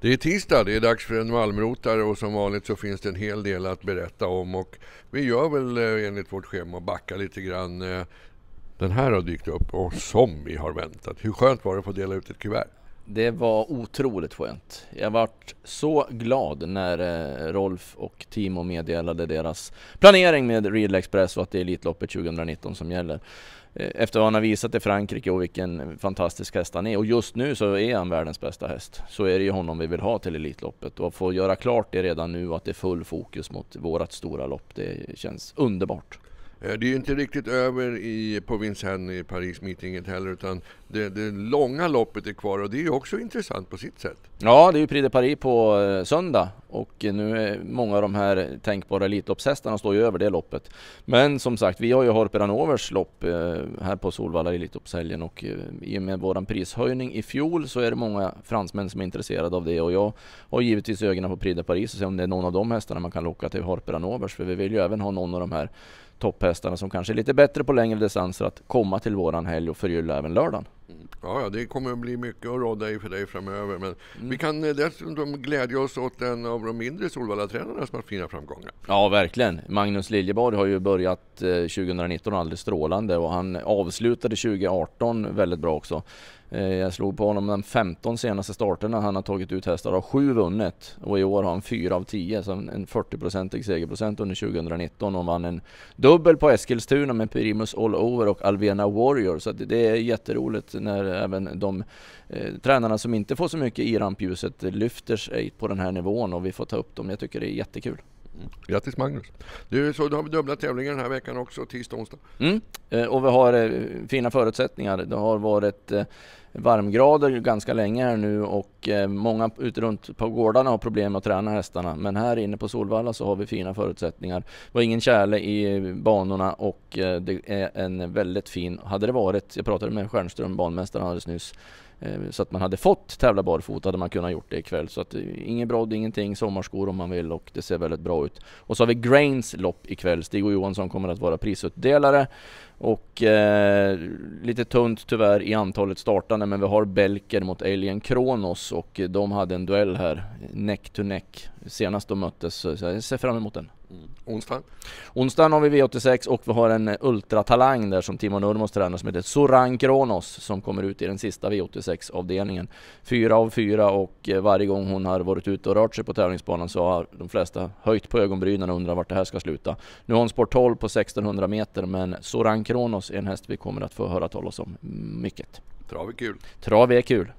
Det är tisdag, det är dags för en Malmrotare och som vanligt så finns det en hel del att berätta om och vi gör väl eh, enligt vårt schema och backar lite grann. Eh. Den här har dykt upp och som vi har väntat. Hur skönt var det att få dela ut ett kuvert? Det var otroligt skönt. Jag vart så glad när eh, Rolf och Timo meddelade deras planering med Real Express och att det är Elitloppet 2019 som gäller. Eh, efter vad han har visat i Frankrike och vilken fantastisk häst han är. Och just nu så är han världens bästa häst. Så är det ju honom vi vill ha till Elitloppet. Och att få göra klart det redan nu och att det är full fokus mot vårat stora lopp, det känns underbart. Eh, det är ju inte riktigt över i, på Vincennes i Paris-meetinget heller utan det, det, långa loppet är kvar och det är ju också intressant på sitt sätt. Ja, det är ju Prix de Paris på eh, söndag och eh, nu är många av de här tänkbara Elitloppshästarna står ju över det loppet. Men som sagt, vi har ju Anovers lopp här på Solvalla Elitloppshelgen och i och med våran prishöjning i fjol så är det många fransmän som är intresserade av det och jag har givetvis ögonen på Prix de Paris och se om det är någon av de hästarna man kan locka till Anovers för vi vill ju även ha någon av de här topphästarna som kanske är lite bättre på längre distanser att komma till våran helg och förgylla även lördagen. Mm. Ja, det kommer att bli mycket att råda i för dig framöver. Men mm. vi kan eh, dessutom glädja oss åt en av de mindre Solvalla-tränarna som har fina framgångar. Ja, verkligen. Magnus Liljeborg har ju börjat eh, 2019 alldeles strålande och han avslutade 2018 väldigt bra också. Eh, jag slog på honom de 15 senaste starterna han har tagit ut hästar, har sju vunnit och i år har han fyra av 10, så en 40-procentig segerprocent under 2019 och vann en dubbel på Eskilstuna med Primus All Over och Alvena Warrior. Så det är jätteroligt när även de eh, tränarna som inte får så mycket i rampljuset lyfter sig på den här nivån och vi får ta upp dem. Jag tycker det är jättekul. Grattis Magnus! Du, så då har vi dubbla tävlingar den här veckan också, tisdag och onsdag. Mm. Eh, och vi har eh, fina förutsättningar. Det har varit eh, varmgrader ganska länge här nu och eh, många ute runt på gårdarna har problem med att träna hästarna. Men här inne på Solvalla så har vi fina förutsättningar. Det var ingen tjäle i banorna och eh, det är en väldigt fin, hade det varit, jag pratade med Stjernström, banmästaren alldeles nyss, eh, så att man hade fått tävla barfota hade man kunnat gjort det ikväll. Så att ingen brodd, ingenting, sommarskor om man vill och det ser väldigt bra ut. Och så har vi Grains lopp ikväll. Stig och Johansson kommer att vara prisutdelare och eh, lite tunt tyvärr i antalet startande men vi har Belker mot Alien Kronos och de hade en duell här neck to neck senast de möttes så jag ser fram emot den. Mm. Onsdag? Onsdagen har vi V86 och vi har en eh, ultratalang där som Timon Nurmos tränar som heter Soran Kronos som kommer ut i den sista V86 avdelningen. Fyra av fyra och eh, varje gång hon har varit ute och rört sig på tävlingsbanan så har de flesta höjt på ögonbrynen och undrar vart det här ska sluta. Nu har hon sport 12 på 1600 meter men Soran Kronos är en häst vi kommer att få höra talas om mycket. Trav är kul. Trav är kul.